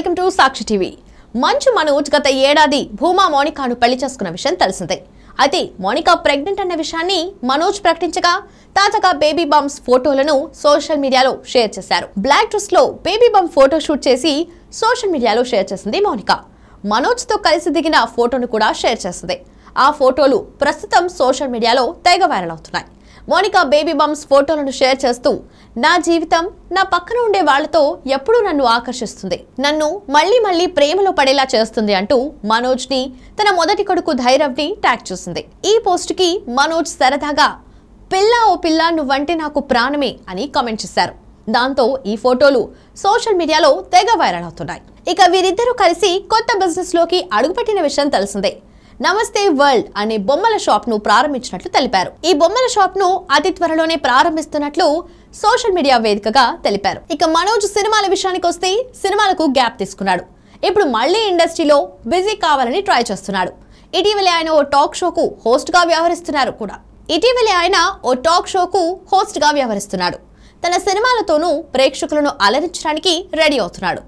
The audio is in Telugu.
వెల్కమ్ టు సాక్షి టీవీ మంచు మనోజ్ గత ఏడాది భూమా మోనికాను పెళ్లి చేసుకున్న విషయం తెలిసిందే అయితే మోనికా ప్రెగ్నెంట్ అన్న విషయాన్ని మనోజ్ ప్రకటించగా తాజాగా బేబీ బంప్స్ ఫోటోలను సోషల్ మీడియాలో షేర్ చేశారు బ్లాక్ డ్రెస్ లో బేబీ బంప్ ఫోటో షూట్ చేసి సోషల్ మీడియాలో షేర్ చేసింది మోనికా మనోజ్ తో కలిసి దిగిన ఫోటోను కూడా షేర్ చేసింది ఆ ఫోటోలు ప్రస్తుతం సోషల్ మీడియాలో తెగ వైరల్ అవుతున్నాయి మోనికా బేబీ బమ్స్ ఫోటోలను షేర్ చేస్తూ నా జీవితం నా పక్కన ఉండే వాళ్లతో ఎప్పుడూ నన్ను ఆకర్షిస్తుంది నన్ను మళ్ళీ మళ్ళీ ప్రేమలో పడేలా చేస్తుంది అంటూ మనోజ్ని తన మొదటి కొడుకు ని ట్యాగ్ చూసింది ఈ పోస్ట్కి మనోజ్ సరదాగా పిల్ల ఓ పిల్ల నువ్వంటే నాకు ప్రాణమే అని కామెంట్ చేశారు దాంతో ఈ ఫోటోలు సోషల్ మీడియాలో తెగ వైరల్ అవుతున్నాయి ఇక వీరిద్దరూ కలిసి కొత్త బిజినెస్లోకి అడుగుపెట్టిన విషయం తెలిసిందే నమస్తే వరల్డ్ అనే బొమ్మల షాప్ ను ప్రారంభించినట్లు తెలిపారు ఈ బొమ్మల షాప్ ను అతి త్వరలోనే ప్రారంభిస్తున్నట్లు సోషల్ మీడియా వేదికగా తెలిపారు ఇక మనోజ్ సినిమాల విషయానికి వస్తే సినిమాలకు గ్యాప్ తీసుకున్నాడు ఇప్పుడు మళ్ళీ ఇండస్ట్రీలో బిజీ కావాలని ట్రై చేస్తున్నాడు ఇటీవలే ఆయన ఓ టాక్ షోకు హోస్ట్గా వ్యవహరిస్తున్నారు కూడా ఇటీవలే ఆయన ఓ టాక్ షోకు హోస్ట్గా వ్యవహరిస్తున్నాడు తన సినిమాలతోనూ ప్రేక్షకులను అలరించడానికి రెడీ అవుతున్నాడు